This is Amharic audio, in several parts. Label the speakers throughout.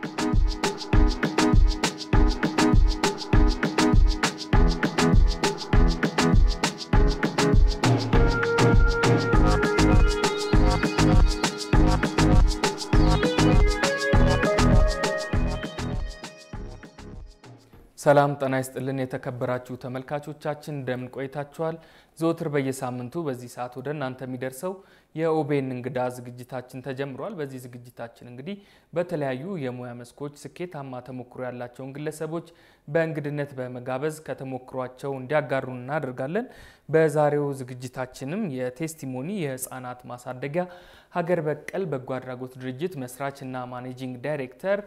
Speaker 1: Thank you. ሰላም ጤና ይስጥልን የተከበራችሁ ተመልካቾቻችን እንደምን ቆይታችኋል? ዘወትር በየሳምንቱ በዚህ ሰዓት ወደ እናንተ የሚደርሰው የኦቤን እንግዳ ዝግጅታችን ተጀምሯል። በዚህ ዝግጅታችን እንግዲህ በተለያዩ የሙያ መስኮች ስኬታማ ተሞክሮ ያላቸውን ግለሰቦች በእንግድነት በመጋበዝ ከተሞክሯቸው እንዲያጋሩ እናደርጋለን። በዛሬው ዝግጅታችንም የቴስቲሞኒ የህፃናት ማሳደጊያ ሀገር በቀል በጎ አድራጎት ድርጅት መስራችና ማኔጂንግ ዳይሬክተር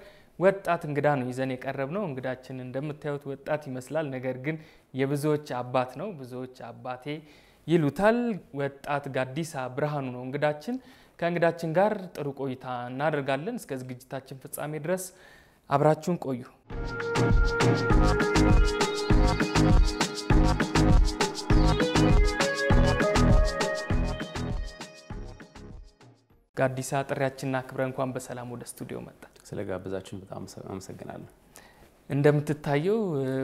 Speaker 1: ወጣት እንግዳ ነው ይዘን የቀረብ ነው። እንግዳችን እንደምታዩት ወጣት ይመስላል፣ ነገር ግን የብዙዎች አባት ነው። ብዙዎች አባቴ ይሉታል። ወጣት ጋዲሳ ብርሃኑ ነው እንግዳችን። ከእንግዳችን ጋር ጥሩ ቆይታ እናደርጋለን። እስከ ዝግጅታችን ፍጻሜ ድረስ አብራችሁን ቆዩ። ጋዲሳ ጥሪያችንና ክብረ እንኳን በሰላም ወደ ስቱዲዮ መጣ። ስለጋበዛችሁን በጣም አመሰግናለሁ። እንደምትታየው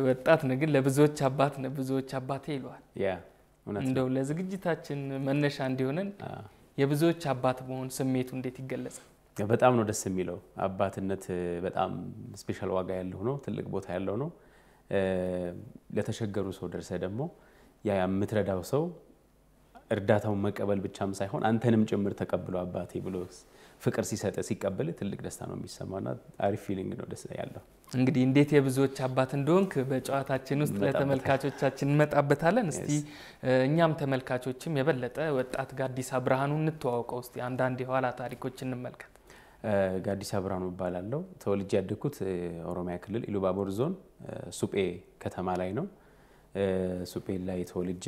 Speaker 1: ወጣት ነህ፣ ግን ለብዙዎች አባት ነህ። ብዙዎች አባቴ ይለዋል። እንደው ለዝግጅታችን መነሻ እንዲሆነን የብዙዎች አባት መሆን ስሜቱ እንዴት ይገለጻል?
Speaker 2: በጣም ነው ደስ የሚለው። አባትነት በጣም ስፔሻል ዋጋ ያለው ነው፣ ትልቅ ቦታ ያለው ነው። ለተቸገሩ ሰው ደርሰ ደግሞ ያ የምትረዳው ሰው እርዳታውን መቀበል ብቻም ሳይሆን አንተንም ጭምር ተቀብሎ አባቴ ብሎ ፍቅር ሲሰጥ ሲቀበል ትልቅ ደስታ ነው የሚሰማና አሪፍ ፊሊንግ ነው ደስ ያለው።
Speaker 1: እንግዲህ እንዴት የብዙዎች አባት እንደሆንክ በጨዋታችን ውስጥ ለተመልካቾቻችን እንመጣበታለን። እስቲ እኛም ተመልካቾችም የበለጠ ወጣት ጋዲሳ ብርሃኑ እንተዋውቀው። እስቲ አንዳንድ የኋላ ታሪኮች እንመልከት።
Speaker 2: ጋዲሳ ብርሃኑ እባላለሁ። ተወልጄ ያደግኩት ኦሮሚያ ክልል ኢሉባቦር ዞን ሱጴ ከተማ ላይ ነው። ሱጴ ላይ ተወልጄ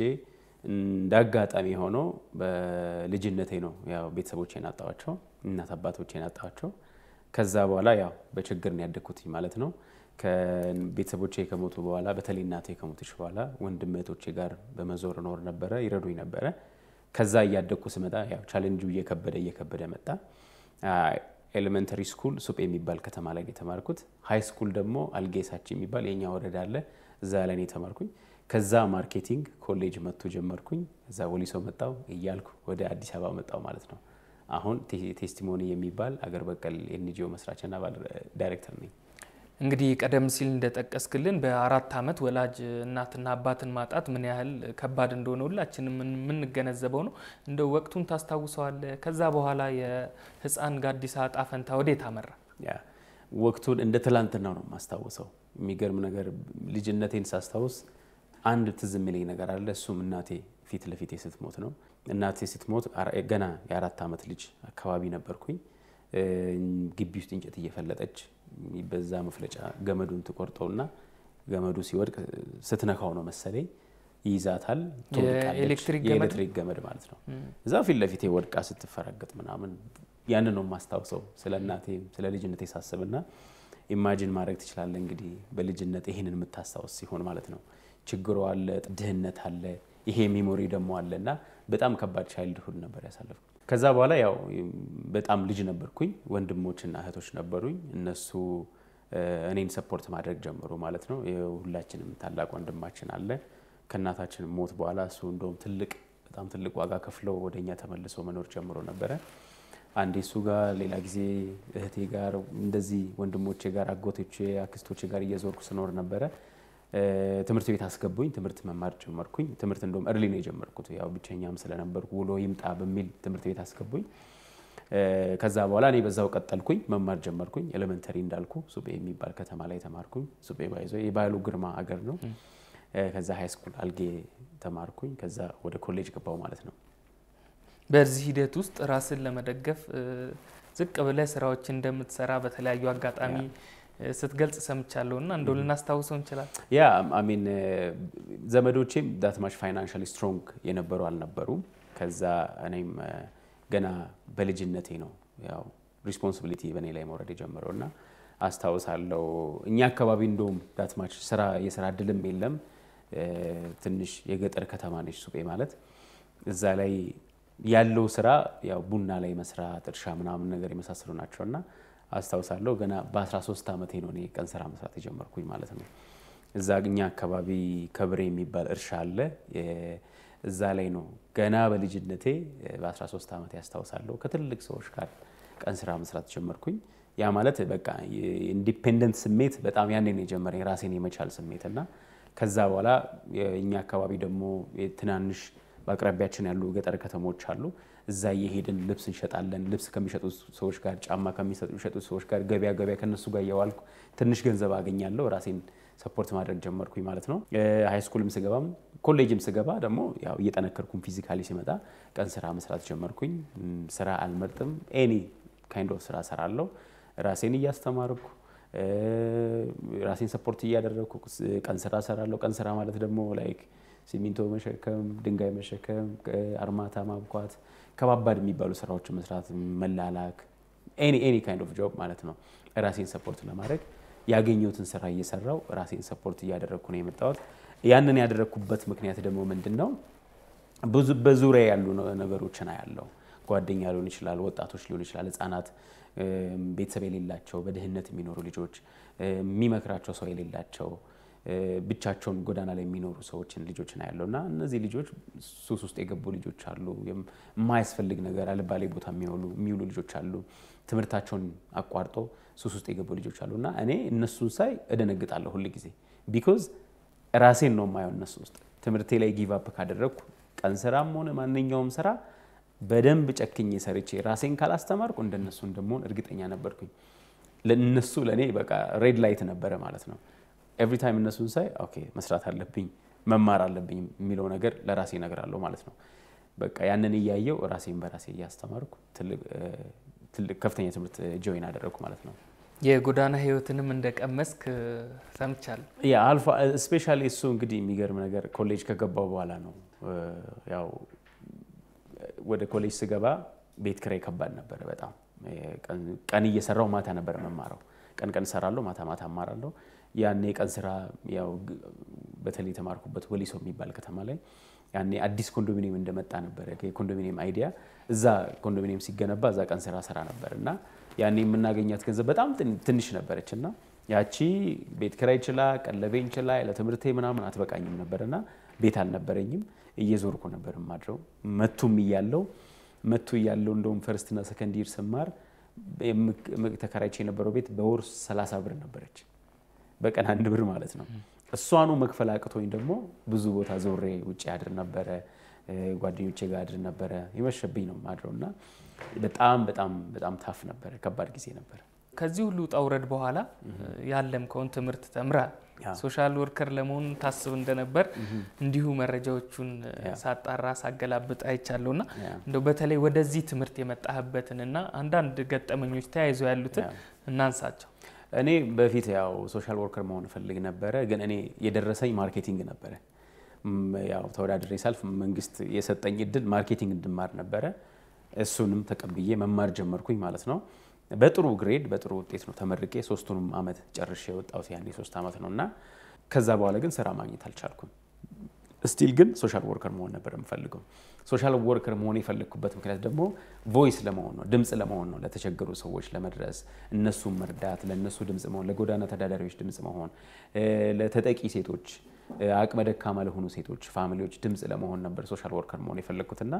Speaker 2: እንደ አጋጣሚ ሆኖ በልጅነቴ ነው ያው ቤተሰቦቼን አጣኋቸው፣ እናት አባቶቼን አጣኋቸው። ከዛ በኋላ ያው በችግር ነው ያደግኩትኝ ማለት ነው። ከቤተሰቦቼ ከሞቱ በኋላ በተለይ እናቴ ከሞተች በኋላ ወንድም እህቶቼ ጋር በመዞር ኖር ነበረ፣ ይረዱኝ ነበረ። ከዛ እያደግኩ ስመጣ ያው ቻለንጁ እየከበደ እየከበደ መጣ። ኤሌመንተሪ ስኩል ሱጴ የሚባል ከተማ ላይ የተማርኩት፣ ሃይ ስኩል ደግሞ አልጌሳች የሚባል የኛ ወረዳ አለ፣ እዛ ላይ ነው የተማርኩኝ። ከዛ ማርኬቲንግ ኮሌጅ መጥቶ ጀመርኩኝ። እዛ ወሊሶ መጣው እያልኩ ወደ አዲስ አበባ መጣው ማለት ነው። አሁን ቴስቲሞኒ የሚባል አገር በቀል ኤንጂኦ መስራችና
Speaker 1: ዳይሬክተር ነኝ። እንግዲህ ቀደም ሲል እንደጠቀስክልን በአራት ዓመት ወላጅ እናትና አባትን ማጣት ምን ያህል ከባድ እንደሆነ ሁላችንም የምንገነዘበው ነው። እንደ ወቅቱን ታስታውሰዋለህ? ከዛ በኋላ የህፃን ጋዲስ ዕጣ ፈንታ ወዴት አመራ?
Speaker 2: ወቅቱን እንደ ትላንትና ነው የማስታውሰው። የሚገርም ነገር ልጅነቴን ሳስታውስ አንድ ትዝ የሚለኝ ነገር አለ። እሱም እናቴ ፊት ለፊቴ ስትሞት ነው። እናቴ ስትሞት ገና የአራት ዓመት ልጅ አካባቢ ነበርኩኝ። ግቢ ውስጥ እንጨት እየፈለጠች በዛ መፍለጫ ገመዱን ትቆርጠውና ገመዱ ሲወድቅ ስትነካው ነው መሰለኝ ይይዛታል። የኤሌክትሪክ ገመድ ማለት ነው። እዛ ፊት ለፊቴ ወድቃ ስትፈረገጥ ምናምን ያንን ነው የማስታውሰው ስለ እናቴ ስለ ልጅነቴ ሳስብና ኢማጂን ማድረግ ትችላለህ እንግዲህ በልጅነት ይህንን የምታስታውስ ሲሆን ማለት ነው። ችግሩ አለ፣ ድህነት አለ፣ ይሄ ሚሞሪ ደግሞ አለ እና በጣም ከባድ ቻይልድሁድ ነበር ያሳለፍኩት። ከዛ በኋላ ያው በጣም ልጅ ነበርኩኝ፣ ወንድሞችና እህቶች ነበሩኝ። እነሱ እኔን ሰፖርት ማድረግ ጀምሩ ማለት ነው። ሁላችንም ታላቅ ወንድማችን አለ ከእናታችን ሞት በኋላ እሱ እንደውም ትልቅ በጣም ትልቅ ዋጋ ከፍለው ወደ እኛ ተመልሶ መኖር ጀምሮ ነበረ። አንዴ እሱ ጋር፣ ሌላ ጊዜ እህቴ ጋር፣ እንደዚህ ወንድሞቼ ጋር፣ አጎቶቼ፣ አክስቶቼ ጋር እየዞርኩ ስኖር ነበረ። ትምህርት ቤት አስገቡኝ። ትምህርት መማር ጀመርኩኝ። ትምህርት እንደውም እርሊ ነው የጀመርኩት፣ ያው ብቸኛም ስለነበርኩ ውሎ ይምጣ በሚል ትምህርት ቤት አስገቡኝ። ከዛ በኋላ እኔ በዛው ቀጠልኩኝ፣ መማር ጀመርኩኝ። ኤሌመንተሪ እንዳልኩ ሱጴ የሚባል ከተማ ላይ ተማርኩኝ። ሱጴ ባይዞ የባህሉ ግርማ ሀገር ነው። ከዛ ሀይ ስኩል አልጌ ተማርኩኝ። ከዛ ወደ ኮሌጅ ገባው ማለት ነው።
Speaker 1: በዚህ ሂደት ውስጥ ራስን ለመደገፍ ዝቅ ብለህ ስራዎች እንደምትሰራ በተለያዩ አጋጣሚ ስትገልጽ ሰምቻለሁ እና እንደው ልናስታውሰው እንችላል።
Speaker 2: ያ አሚን uh, ዘመዶቼም ዳትማች ፋይናንሻሊ ስትሮንግ የነበሩ አልነበሩም። ከዛ እኔም uh, ገና በልጅነቴ ነው ያው ሪስፖንሲቢሊቲ በእኔ ላይ መውረድ የጀመረው እና አስታውሳለሁ እኛ አካባቢ እንደውም ዳትማች ስራ የስራ እድልም የለም uh, ትንሽ የገጠር ከተማ ነች ሱቄ ማለት እዛ ላይ ያለው ስራ ያው ቡና ላይ መስራት እርሻ ምናምን ነገር የመሳሰሉ ናቸው እና አስታውሳለሁ። ገና በ13 ዓመቴ ነው እኔ ቀን ስራ መስራት የጀመርኩኝ ማለት ነው። እዛ እኛ አካባቢ ከብሬ የሚባል እርሻ አለ። እዛ ላይ ነው ገና በልጅነቴ በ13 ዓመቴ አስታውሳለሁ ከትልልቅ ሰዎች ጋር ቀን ስራ መስራት ጀመርኩኝ። ያ ማለት በቃ ኢንዲፔንደንት ስሜት በጣም ያንን የጀመረኝ ራሴን የመቻል ስሜት እና ከዛ በኋላ እኛ አካባቢ ደግሞ ትናንሽ በአቅራቢያችን ያሉ ገጠር ከተሞች አሉ እዛ እየሄድን ልብስ እንሸጣለን። ልብስ ከሚሸጡ ሰዎች ጋር፣ ጫማ ከሚሸጡ ሰዎች ጋር፣ ገበያ ገበያ ከነሱ ጋር እየዋልኩ ትንሽ ገንዘብ አገኛለሁ። ራሴን ሰፖርት ማድረግ ጀመርኩኝ ማለት ነው። ሃይስኩልም ስገባም ኮሌጅም ስገባ ደግሞ ያው ፊዚካሊ ሲመጣ ቀን ስራ መስራት ጀመርኩኝ። ስራ አልመርጥም። ኤኒ ካይንድ ኦፍ ስራ ሰራለሁ። ራሴን እያስተማርኩ ራሴን ሰፖርት እያደረግኩ ቀን ስራ ሰራለሁ። ቀን ስራ ማለት ደግሞ ላይክ ሲሚንቶ መሸከም፣ ድንጋይ መሸከም፣ አርማታ ማብኳት፣ ከባባድ የሚባሉ ስራዎችን መስራት፣ መላላክ፣ ኤኒ ኤኒ ካይንድ ኦፍ ጆብ ማለት ነው። ራሴን ሰፖርት ለማድረግ ያገኘሁትን ስራ እየሰራው ራሴን ሰፖርት እያደረግኩ ነው የመጣሁት። ያንን ያደረግኩበት ምክንያት ደግሞ ምንድን ነው? በዙሪያ ያሉ ነገሮችን አያለው። ጓደኛ ሊሆን ይችላል፣ ወጣቶች ሊሆን ይችላል፣ ህጻናት፣ ቤተሰብ የሌላቸው በድህነት የሚኖሩ ልጆች፣ የሚመክራቸው ሰው የሌላቸው ብቻቸውን ጎዳና ላይ የሚኖሩ ሰዎችን ና ያለው እና እነዚህ ልጆች ሱስ ውስጥ የገቡ ልጆች አሉ። የማያስፈልግ ነገር አልባሌ ቦታ የሚውሉ ልጆች አሉ። ትምህርታቸውን አቋርጦ ሱስ ውስጥ የገቡ ልጆች አሉ እና እኔ እነሱን ሳይ እደነግጣለሁ ሁል ጊዜ ቢኮዝ ራሴን ነው የማየው እነሱ ውስጥ ትምህርቴ ላይ ጊቭ አፕ ካደረግኩ ቀን ስራም ሆነ ማንኛውም ስራ በደንብ ጨክኜ ሰርቼ ራሴን ካላስተማርኩ እንደነሱ እንደመሆን እርግጠኛ ነበርኩኝ። ለእነሱ ለእኔ በቃ ሬድ ላይት ነበረ ማለት ነው። ኤቭሪ ታይም እነሱን ሳይ ኦኬ መስራት አለብኝ መማር አለብኝ የሚለው ነገር ለራሴ አለው ማለት ነው። በቃ ያንን እያየው ራሴን በራሴ እያስተማርኩ ትልቅ ከፍተኛ ትምህርት ጆይን አደረግኩ ማለት ነው።
Speaker 1: የጎዳና ህይወትንም እንደቀመስክ ሰምቻለሁ።
Speaker 2: ያ አልፎ ስፔሻሊ እሱ እንግዲህ የሚገርም ነገር ኮሌጅ ከገባው በኋላ ነው። ያው ወደ ኮሌጅ ስገባ ቤት ክራይ ከባድ ነበረ በጣም ቀን እየሰራው ማታ ነበር መማረው። ቀን ቀን እሰራለሁ፣ ማታ ማታ እማራለሁ። ያኔ የቀን ስራ ያው በተለይ የተማርኩበት ወሊሶ የሚባል ከተማ ላይ ያኔ አዲስ ኮንዶሚኒየም እንደመጣ ነበረ የኮንዶሚኒየም አይዲያ። እዛ ኮንዶሚኒየም ሲገነባ እዛ ቀን ስራ ስራ ነበር እና ያኔ የምናገኛት ገንዘብ በጣም ትንሽ ነበረች እና ያቺ ቤት ኪራይ ችላ ቀለቤን ችላ ለትምህርቴ ምናምን አትበቃኝም ነበር እና ቤት አልነበረኝም። እየዞርኩ ነበር ማድረው መቱም እያለው መቱ እያለው እንደውም ፈርስትና ሰከንድ ይር ስማር ተከራይቼ የነበረው ቤት በወር 30 ብር ነበረች። በቀን አንድ ብር ማለት ነው። እሷኑ መክፈል አቅቶኝ ደግሞ ብዙ ቦታ ዞሬ ውጭ አድር ነበረ፣ ጓደኞቼ ጋር አድር ነበረ። ይመሸብኝ ነው ማድረው እና በጣም በጣም በጣም ታፍ ነበረ፣ ከባድ ጊዜ ነበረ።
Speaker 1: ከዚህ ሁሉ ውጣ ውረድ በኋላ ያለምከውን ትምህርት ተምራ ሶሻል ወርከር ለመሆን ታስብ እንደነበር እንዲሁ መረጃዎቹን ሳጣራ ሳገላብጥ አይቻለሁ ና እንደው በተለይ ወደዚህ ትምህርት የመጣህበትን እና አንዳንድ ገጠመኞች ተያይዘው ያሉትን እናንሳቸው።
Speaker 2: እኔ በፊት ያው ሶሻል ወርከር መሆን ፈልግ ነበረ፣ ግን እኔ የደረሰኝ ማርኬቲንግ ነበረ። ያው ተወዳድሬ ሳልፍ መንግስት የሰጠኝ እድል ማርኬቲንግ እንድማር ነበረ። እሱንም ተቀብዬ መማር ጀመርኩኝ ማለት ነው። በጥሩ ግሬድ በጥሩ ውጤት ነው ተመርቄ ሶስቱንም አመት ጨርሼ የወጣሁት ያኔ ሶስት አመት ነው እና ከዛ በኋላ ግን ስራ ማግኘት አልቻልኩም። ስቲል ግን ሶሻል ወርከር መሆን ነበር የምፈልገው። ሶሻል ወርከር መሆን የፈለግኩበት ምክንያት ደግሞ ቮይስ ለመሆን ነው፣ ድምፅ ለመሆን ነው፣ ለተቸገሩ ሰዎች ለመድረስ፣ እነሱን መርዳት፣ ለእነሱ ድምፅ መሆን፣ ለጎዳና ተዳዳሪዎች ድምፅ መሆን፣ ለተጠቂ ሴቶች፣ አቅመ ደካማ ለሆኑ ሴቶች ፋሚሊዎች ድምፅ ለመሆን ነበር ሶሻል ወርከር መሆን የፈለግኩትና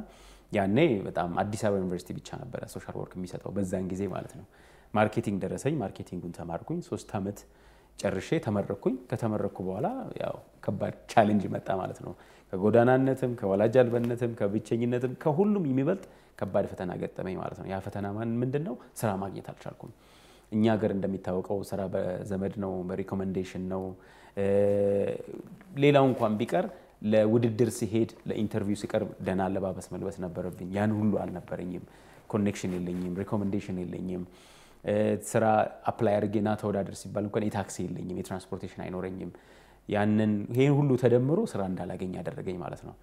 Speaker 2: ያኔ በጣም አዲስ አበባ ዩኒቨርሲቲ ብቻ ነበረ ሶሻል ወርክ የሚሰጠው በዛን ጊዜ ማለት ነው። ማርኬቲንግ ደረሰኝ። ማርኬቲንጉን ተማርኩኝ ሶስት ዓመት ጨርሼ ተመረኩኝ። ከተመረኩ በኋላ ያው ከባድ ቻሌንጅ መጣ ማለት ነው። ከጎዳናነትም፣ ከወላጅ አልበነትም፣ ከብቸኝነትም ከሁሉም የሚበልጥ ከባድ ፈተና ገጠመኝ ማለት ነው። ያ ፈተና ማን ምንድን ነው? ስራ ማግኘት አልቻልኩም። እኛ ሀገር እንደሚታወቀው ስራ በዘመድ ነው፣ በሪኮመንዴሽን ነው። ሌላው እንኳን ቢቀር ለውድድር ሲሄድ ለኢንተርቪው ሲቀርብ ደህና አለባበስ መልበስ ነበረብኝ። ያን ሁሉ አልነበረኝም። ኮኔክሽን የለኝም፣ ሪኮመንዴሽን የለኝም። ስራ አፕላይ አድርጌና ተወዳደር ሲባል እንኳን የታክሲ የለኝም፣ የትራንስፖርቴሽን አይኖረኝም። ያንን ይህን ሁሉ ተደምሮ ስራ እንዳላገኝ ያደረገኝ ማለት ነው።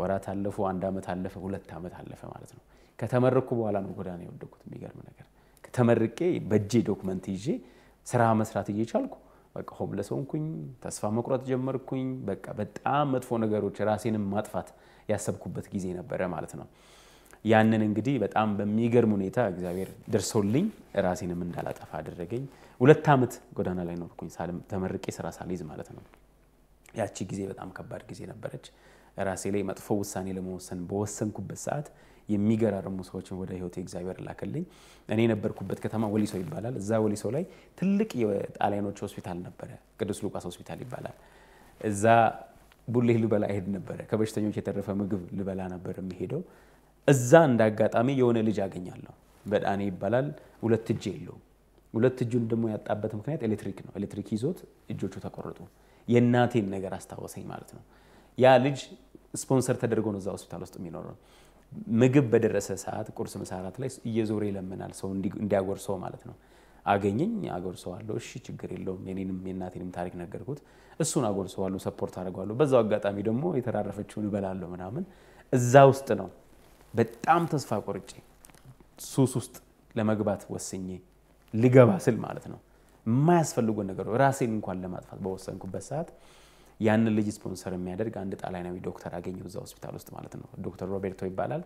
Speaker 2: ወራት አለፉ፣ አንድ ዓመት አለፈ፣ ሁለት ዓመት አለፈ ማለት ነው። ከተመረኩ በኋላ ነው ጎዳና የወደኩት። የሚገርም ነገር ተመርቄ በእጄ ዶክመንት ይዤ ስራ መስራት እየቻልኩ በቃ ሆምለስ ሆንኩኝ። ተስፋ መቁረጥ ጀመርኩኝ። በቃ በጣም መጥፎ ነገሮች ራሴንም ማጥፋት ያሰብኩበት ጊዜ ነበረ ማለት ነው። ያንን እንግዲህ በጣም በሚገርም ሁኔታ እግዚአብሔር ደርሶልኝ ራሴንም እንዳላጠፋ አደረገኝ። ሁለት ዓመት ጎዳና ላይ ኖርኩኝ ተመርቄ ስራ ሳልይዝ ማለት ነው። ያቺ ጊዜ በጣም ከባድ ጊዜ ነበረች። ራሴ ላይ መጥፎ ውሳኔ ለመወሰን በወሰንኩበት ሰዓት የሚገራርሙ ሰዎችን ወደ ህይወቴ እግዚአብሔር ላከልኝ። እኔ የነበርኩበት ከተማ ወሊሶ ይባላል። እዛ ወሊሶ ላይ ትልቅ የጣሊያኖች ሆስፒታል ነበረ፣ ቅዱስ ሉቃስ ሆስፒታል ይባላል። እዛ ቡሌ ልበላ ይሄድ ነበረ። ከበሽተኞች የተረፈ ምግብ ልበላ ነበር የሚሄደው እዛ እንዳጋጣሚ የሆነ ልጅ አገኛለሁ። በዳኔ ይባላል። ሁለት እጅ የለውም። ሁለት እጁን ደግሞ ያጣበት ምክንያት ኤሌክትሪክ ነው። ኤሌክትሪክ ይዞት እጆቹ ተቆረጡ። የእናቴን ነገር አስታወሰኝ ማለት ነው። ያ ልጅ ስፖንሰር ተደርጎ ነው እዛ ሆስፒታል ውስጥ የሚኖረው። ምግብ በደረሰ ሰዓት ቁርስ፣ መሰራት ላይ እየዞረ ይለምናል ሰው እንዲያጎርሰው ማለት ነው። አገኘኝ፣ አጎርሰዋለሁ። እሺ ችግር የለውም። የኔንም የእናቴንም ታሪክ ነገርኩት። እሱን አጎርሰዋለሁ፣ ሰፖርት አድርገዋለሁ። በዛው አጋጣሚ ደግሞ የተራረፈችውን እበላለሁ ምናምን። እዛ ውስጥ ነው በጣም ተስፋ ቆርጬ ሱስ ውስጥ ለመግባት ወስኜ ልገባ ስል ማለት ነው የማያስፈልጉ ነገር ራሴን እንኳን ለማጥፋት በወሰንኩበት ሰዓት ያንን ልጅ ስፖንሰር የሚያደርግ አንድ ጣሊያናዊ ዶክተር አገኘ እዛ ሆስፒታል ውስጥ ማለት ነው። ዶክተር ሮቤርቶ ይባላል።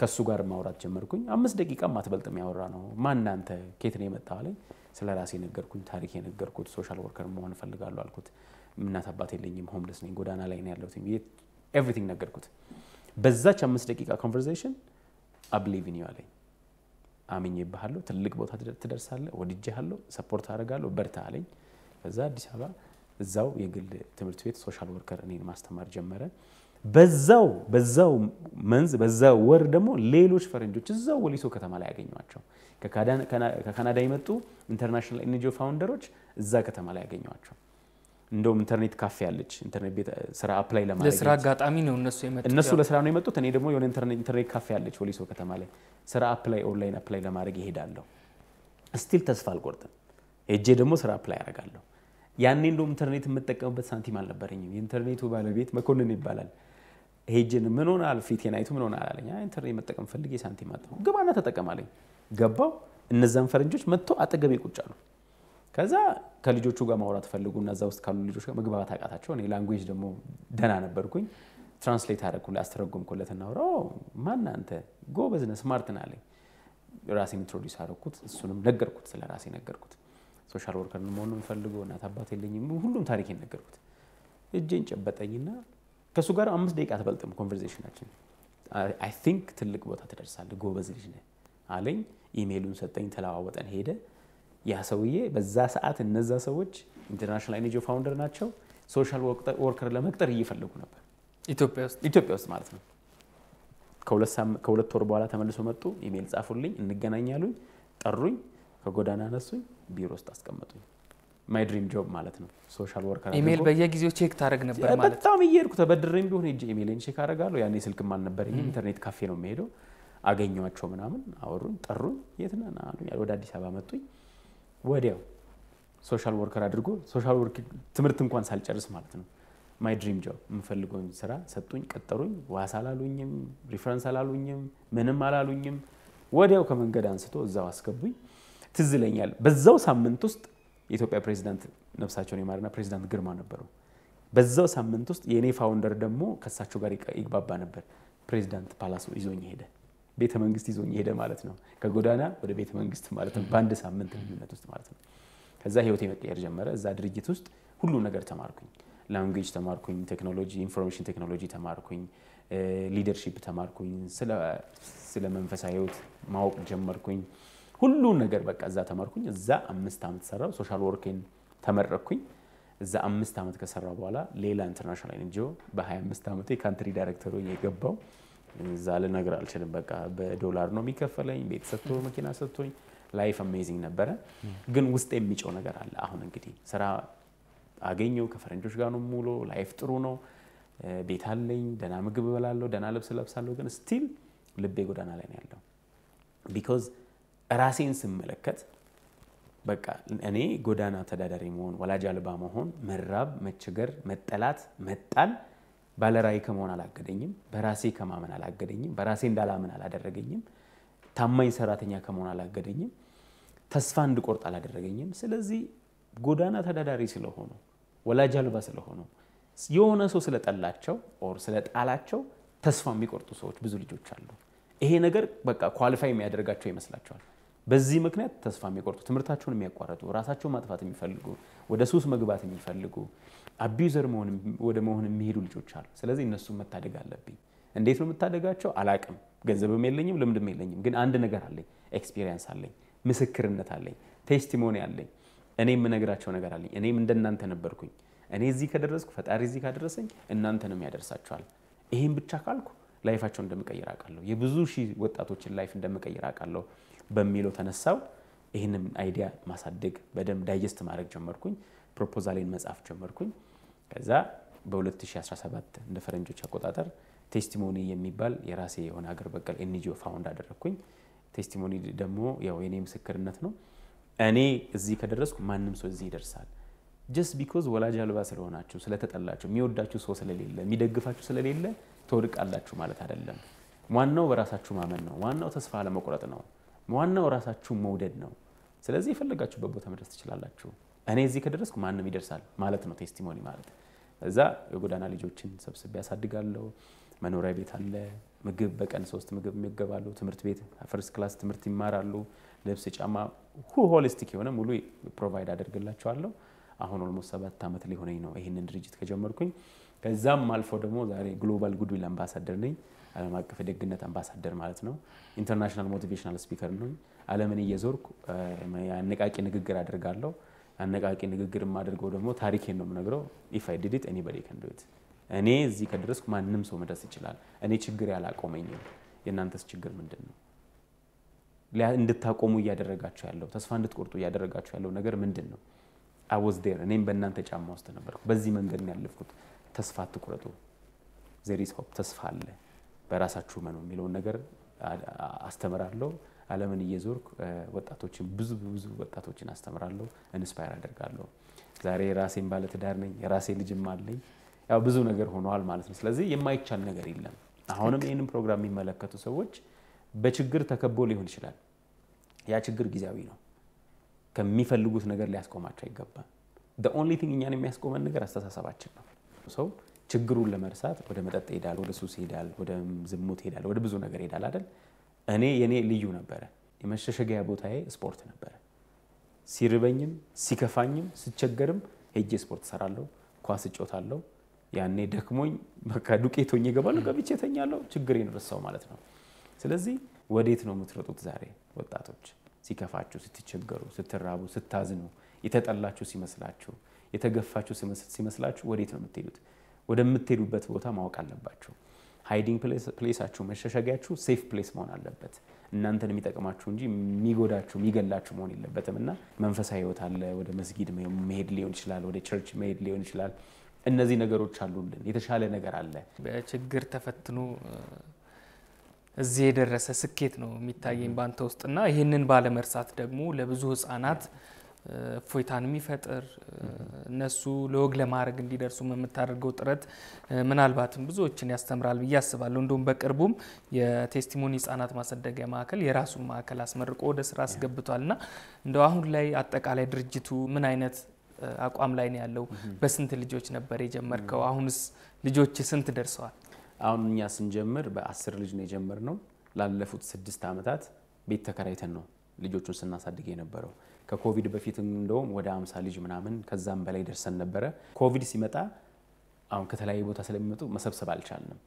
Speaker 2: ከእሱ ጋር ማውራት ጀመርኩኝ። አምስት ደቂቃ ማትበልጥ የሚያወራ ነው። ማናንተ ኬትን የመጣ ነው ስለ ራሴ ነገርኩኝ፣ ታሪክ የነገርኩት። ሶሻል ወርከር መሆን እፈልጋለሁ አልኩት። እናት አባት የለኝም፣ ሆምለስ ነኝ፣ ጎዳና ላይ ነው ያለሁት። ኤቭሪቲንግ ነገርኩት። በዛች አምስት ደቂቃ ኮንቨርሴሽን ኒ አለኝ። ይባሃለሁ ትልቅ ቦታ ትደርሳለ ወድጄሃለሁ፣ ሰፖርት አደርጋለሁ፣ በርታ አለኝ። ከዛ አዲስ አበባ እዛው የግል ትምህርት ቤት ሶሻል ወርከር እኔን ማስተማር ጀመረ። በዛው በዛው መንዝ በዛው ወር ደግሞ ሌሎች ፈረንጆች እዛው ወሊሶ ከተማ ላይ ያገኟቸው ከካናዳ የመጡ ኢንተርናሽናል ኤንጂኦ ፋውንደሮች እዛ ከተማ ላይ ያገኟቸው እንደውም ኢንተርኔት ካፌ ያለች ኢንተርኔት ቤት ስራ አፕላይ ለማድረግ ለስራ
Speaker 1: አጋጣሚ ነው እነሱ የመጡት እነሱ ለስራ
Speaker 2: ነው የመጡት። እኔ ደግሞ የሆነ ኢንተርኔት ካፌ ያለች ወሊሶ ከተማ ላይ ስራ አፕላይ ኦንላይን አፕላይ ለማድረግ ይሄዳለሁ። ስቲል ተስፋ አልቆርጥም። እጄ ደግሞ ስራ አፕላይ ያደርጋለሁ። ያኔ እንደውም ኢንተርኔት የምጠቀምበት ሳንቲም አልነበረኝም። የኢንተርኔቱ ባለቤት መኮንን ይባላል። ሄጅን ምን ሆነ ፊቴን አይቶ ምን ሆነ አላለኝ ኢንተርኔት መጠቀም ፈልጌ ሳንቲም አጣሁ። ግባና ተጠቀም ገባው። እነዛን ፈረንጆች መጥቶ አጠገቤ ቁጭ አሉ። ከዛ ከልጆቹ ጋር ማውራት እና እዛ ውስጥ ካሉ ልጆች ጋር መግባባት አቃታቸው። እኔ ላንጉጅ ደግሞ ደህና ነበርኩኝ። ትራንስሌት አደረግኩ፣ አስተረጎምኩለት። እናውራ ማን አንተ ጎበዝ ነህ ስማርት ነህ አለኝ። ራሴን ኢንትሮዲውስ አደረግኩት፣ እሱንም ነገርኩት፣ ስለ ራሴ ነገርኩት። ሶሻል ወርከር መሆኑ የምፈልገው እናት አባት የለኝም፣ ሁሉም ታሪኬን ነገርኩት። እጄን ጨበጠኝና ከእሱ ጋር አምስት ደቂቃ አትበልጥም ኮንቨርዜሽናችን። አይ ቲንክ ትልቅ ቦታ ትደርሳለህ፣ ጎበዝ ልጅ ነህ አለኝ። ኢሜይሉን ሰጠኝ፣ ተለዋወጠን፣ ሄደ ያ ሰውዬ በዛ ሰዓት እነዛ ሰዎች ኢንተርናሽናል አይን ፋውንደር ናቸው። ሶሻል ወርከር ለመቅጠር እየፈለጉ ነበር ኢትዮጵያ ውስጥ ማለት ነው። ከሁለት ወር በኋላ ተመልሶ መጡ። ኢሜል ጻፉልኝ፣ እንገናኛሉኝ፣ ጠሩኝ፣ ከጎዳና አነሱኝ፣ ቢሮ ውስጥ አስቀመጡኝ። ማይ ድሪም ጆብ ማለት ነው። ሶሻል ወርከር ኢሜል በየጊዜው
Speaker 1: ቼክ ታደረግ ነበር ማለት በጣም እየሄድኩ
Speaker 2: ተበድሬም ቢሆን ሄጄ ኢሜልን ቼክ አደርጋለሁ። ያኔ ስልክም አልነበረኝም። ኢንተርኔት ካፌ ነው የሚሄደው። አገኘኋቸው ምናምን፣ አወሩኝ፣ ጠሩኝ። የት ነህ አሉኝ። ወደ አዲስ አበባ መጡኝ። ወዲያው ሶሻል ወርከር አድርጎ ሶሻል ወርክ ትምህርት እንኳን ሳልጨርስ ማለት ነው። ማይ ድሪም ጆብ የምፈልገውን ስራ ሰጡኝ፣ ቀጠሩኝ። ዋስ አላሉኝም፣ ሪፈረንስ አላሉኝም፣ ምንም አላሉኝም። ወዲያው ከመንገድ አንስቶ እዛው አስገቡኝ። ትዝ ይለኛል በዛው ሳምንት ውስጥ የኢትዮጵያ ፕሬዚዳንት ነፍሳቸውን የማርና ፕሬዚዳንት ግርማ ነበሩ። በዛው ሳምንት ውስጥ የእኔ ፋውንደር ደግሞ ከሳቸው ጋር ይግባባ ነበር። ፕሬዚዳንት ፓላሶ ይዞኝ ሄደ። ቤተ መንግስት ይዞኝ ሄደ ማለት ነው። ከጎዳና ወደ ቤተ መንግስት ማለት ነው። በአንድ ሳምንት ልዩነት ውስጥ ማለት ነው። ከዛ ህይወቴ መቀየር ጀመረ። እዛ ድርጅት ውስጥ ሁሉም ነገር ተማርኩኝ። ላንጉጅ ተማርኩኝ፣ ቴክኖሎጂ ኢንፎርሜሽን ቴክኖሎጂ ተማርኩኝ፣ ሊደርሺፕ ተማርኩኝ፣ ስለ መንፈሳዊ ህይወት ማወቅ ጀመርኩኝ። ሁሉን ነገር በቃ እዛ ተማርኩኝ። እዛ አምስት ዓመት ሰራው። ሶሻል ወርኬን ተመረቅኩኝ። እዛ አምስት ዓመት ከሰራ በኋላ ሌላ ኢንተርናሽናል ኤንጂኦ በ25 ዓመቴ ካንትሪ ዳይሬክተሩ የገባው እዛ ልነግር አልችልም። በቃ በዶላር ነው የሚከፈለኝ። ቤት ሰጥቶ መኪና ሰጥቶኝ ላይፍ አሜዚንግ ነበረ። ግን ውስጥ የሚጨው ነገር አለ። አሁን እንግዲህ ስራ አገኘው ከፈረንጆች ጋር ነው ሙሎ ላይፍ ጥሩ ነው። ቤት አለኝ፣ ደህና ምግብ እበላለሁ፣ ደህና ልብስ ለብሳለሁ። ግን ስቲል ልቤ ጎዳና ላይ ነው ያለው። ቢኮዝ ራሴን ስመለከት በቃ እኔ ጎዳና ተዳዳሪ መሆን፣ ወላጅ አልባ መሆን፣ መራብ፣ መቸገር፣ መጠላት፣ መጣል ባለራይ ከመሆን አላገደኝም። በራሴ ከማመን አላገደኝም። በራሴ እንዳላመን አላደረገኝም። ታማኝ ሰራተኛ ከመሆን አላገደኝም። ተስፋ እንድቆርጥ አላደረገኝም። ስለዚህ ጎዳና ተዳዳሪ ስለሆኑ ወላጅ አልባ ስለሆኑ የሆነ ሰው ስለጠላቸው ኦር ስለጣላቸው ተስፋ የሚቆርጡ ሰዎች ብዙ ልጆች አሉ። ይሄ ነገር በቃ ኳሊፋይ የሚያደርጋቸው ይመስላቸዋል። በዚህ ምክንያት ተስፋ የሚቆርጡ ትምህርታቸውን የሚያቋርጡ ራሳቸውን ማጥፋት የሚፈልጉ ወደ ሱስ መግባት የሚፈልጉ አቢዩዘር ወደ መሆን የሚሄዱ ልጆች አሉ። ስለዚህ እነሱ መታደግ አለብኝ። እንዴት ነው የምታደጋቸው? አላቅም። ገንዘብም የለኝም፣ ልምድም የለኝም። ግን አንድ ነገር አለኝ፣ ኤክስፒሪየንስ አለኝ፣ ምስክርነት አለኝ፣ ቴስቲሞኒ አለኝ። እኔ የምነግራቸው ነገር አለኝ። እኔም እንደናንተ ነበርኩኝ። እኔ እዚህ ከደረስኩ ፈጣሪ እዚህ ካደረሰኝ እናንተንም ያደርሳቸዋል። ይሄን ብቻ ካልኩ ላይፋቸውን እንደምቀይር አውቃለሁ። የብዙ ሺህ ወጣቶችን ላይፍ እንደምቀይር አውቃለሁ በሚለው ተነሳው ይህንም አይዲያ ማሳደግ በደንብ ዳይጀስት ማድረግ ጀመርኩኝ። ፕሮፖዛሌን መጻፍ ጀመርኩኝ። ከዛ በ2017 እንደ ፈረንጆች አቆጣጠር ቴስቲሞኒ የሚባል የራሴ የሆነ ሀገር በቀል ኤንጂኦ ፋውንድ አደረግኩኝ። ቴስቲሞኒ ደግሞ ያው የኔ ምስክርነት ነው። እኔ እዚህ ከደረስኩ ማንም ሰው እዚህ ይደርሳል። ጀስት ቢኮዝ ወላጅ አልባ ስለሆናችሁ፣ ስለተጠላችሁ፣ የሚወዳችሁ ሰው ስለሌለ፣ የሚደግፋችሁ ስለሌለ ትወድቃላችሁ ማለት አይደለም። ዋናው በራሳችሁ ማመን ነው። ዋናው ተስፋ አለመቁረጥ ነው። ዋናው ራሳችሁ መውደድ ነው። ስለዚህ የፈለጋችሁበት ቦታ መድረስ ትችላላችሁ። እኔ እዚህ ከደረስኩ ማንም ይደርሳል ማለት ነው ቴስቲሞኒ ማለት። እዛ የጎዳና ልጆችን ሰብስቤ ያሳድጋለሁ። መኖሪያ ቤት አለ። ምግብ በቀን ሶስት ምግብ ይመገባሉ። ትምህርት ቤት ፈርስት ክላስ ትምህርት ይማራሉ። ልብስ፣ ጫማ፣ ሆሊስቲክ የሆነ ሙሉ ፕሮቫይድ አደርግላቸዋለሁ። አሁን ኦልሞስት ሰባት ዓመት ሊሆነኝ ነው ይህንን ድርጅት ከጀመርኩኝ። ከዛም አልፎ ደግሞ ዛሬ ግሎባል ጉድዊል አምባሳደር ነኝ። ዓለም አቀፍ የደግነት አምባሳደር ማለት ነው። ኢንተርናሽናል ሞቲቬሽናል ስፒከር ነኝ። ዓለምን እየዞርኩ አነቃቂ ንግግር አድርጋለሁ። አነቃቂ ንግግር የማደርገው ደግሞ ታሪክ ነው የምነግረው። ኢፍ አይ ዲድ ኢት ኤኒባዲ ካን ዱ ኢት። እኔ እዚህ ከደረስኩ ማንም ሰው መድረስ ይችላል። እኔ ችግር ያላቆመኝም። የእናንተስ ችግር ምንድን ነው? እንድታቆሙ እያደረጋችሁ ያለው ተስፋ እንድትቆርጡ እያደረጋችሁ ያለው ነገር ምንድን ነው? አወዝ ዴር እኔም በእናንተ ጫማ ውስጥ ነበርኩ። በዚህ መንገድ ነው ያለፍኩት። ተስፋ አትቁረጡ። ዜሪስ ሆፕ ተስፋ አለ። በራሳችሁ መኑ የሚለውን ነገር አስተምራለሁ። ዓለምን እየዞርኩ ወጣቶችን ብዙ ብዙ ወጣቶችን አስተምራለሁ፣ ኢንስፓየር አደርጋለሁ። ዛሬ የራሴን ባለትዳር ነኝ፣ የራሴ ልጅም አለኝ። ያው ብዙ ነገር ሆነዋል ማለት ነው። ስለዚህ የማይቻል ነገር የለም። አሁንም ይህንን ፕሮግራም የሚመለከቱ ሰዎች በችግር ተከቦ ሊሆን ይችላል። ያ ችግር ጊዜያዊ ነው። ከሚፈልጉት ነገር ሊያስቆማቸው አይገባም። ኦንሊ ቲንግ እኛን የሚያስቆመን ነገር አስተሳሰባችን ነው። ሰው ችግሩን ለመርሳት ወደ መጠጥ ይሄዳል፣ ወደ ሱስ ይሄዳል፣ ወደ ዝሙት ይሄዳል፣ ወደ ብዙ ነገር ይሄዳል አይደል? እኔ የኔ ልዩ ነበረ። የመሸሸጊያ ቦታዬ ስፖርት ነበረ። ሲርበኝም ሲከፋኝም ስቸገርም ሄጄ ስፖርት እሰራለሁ፣ ኳስ እጮታለሁ። ያኔ ደክሞኝ በቃ ዱቄት ሆኜ እገባለሁ፣ ገብቼ እተኛለሁ። ችግሬን ማለት ነው። ስለዚህ ወዴት ነው የምትረጡት ዛሬ ወጣቶች? ሲከፋችሁ፣ ስትቸገሩ፣ ስትራቡ፣ ስታዝኑ፣ የተጠላችሁ ሲመስላችሁ፣ የተገፋችሁ ሲመስላችሁ ወዴት ነው የምትሄዱት? ወደምትሄዱበት ቦታ ማወቅ አለባችሁ። ሃይዲንግ ፕሌሳችሁ፣ መሸሸጊያችሁ ሴፍ ፕሌስ መሆን አለበት። እናንተን የሚጠቅማችሁ እንጂ የሚጎዳችሁ የሚገላችሁ መሆን የለበትም እና መንፈሳዊ ህይወት አለ። ወደ መስጊድ መሄድ ሊሆን ይችላል፣ ወደ ቸርች መሄድ ሊሆን ይችላል። እነዚህ ነገሮች አሉልን። የተሻለ ነገር አለ።
Speaker 1: በችግር ተፈትኖ እዚህ የደረሰ ስኬት ነው የሚታየኝ በአንተ ውስጥና ይህንን ባለመርሳት ደግሞ ለብዙ ህጻናት እፎይታን የሚፈጥር እነሱ ለወግ ለማድረግ እንዲደርሱ የምታደርገው ጥረት ምናልባትም ብዙዎችን ያስተምራል ብዬ አስባለሁ። እንዲሁም በቅርቡም የቴስቲሞኒ ህጻናት ማሰደጊያ ማዕከል የራሱን ማዕከል አስመርቆ ወደ ስራ አስገብቷል እና እንደው አሁን ላይ አጠቃላይ ድርጅቱ ምን አይነት አቋም ላይ ነው ያለው? በስንት ልጆች ነበር የጀመርከው? አሁንስ ልጆች ስንት
Speaker 2: ደርሰዋል? አሁን እኛ ስንጀምር በአስር ልጅ ነው የጀመርነው። ላለፉት ስድስት ዓመታት ቤት ተከራይተን ነው ልጆቹን ስናሳድግ የነበረው። ከኮቪድ በፊትም እንደውም ወደ አምሳ ልጅ ምናምን ከዛም በላይ ደርሰን ነበረ። ኮቪድ ሲመጣ አሁን ከተለያዩ ቦታ ስለሚመጡ መሰብሰብ አልቻልንም።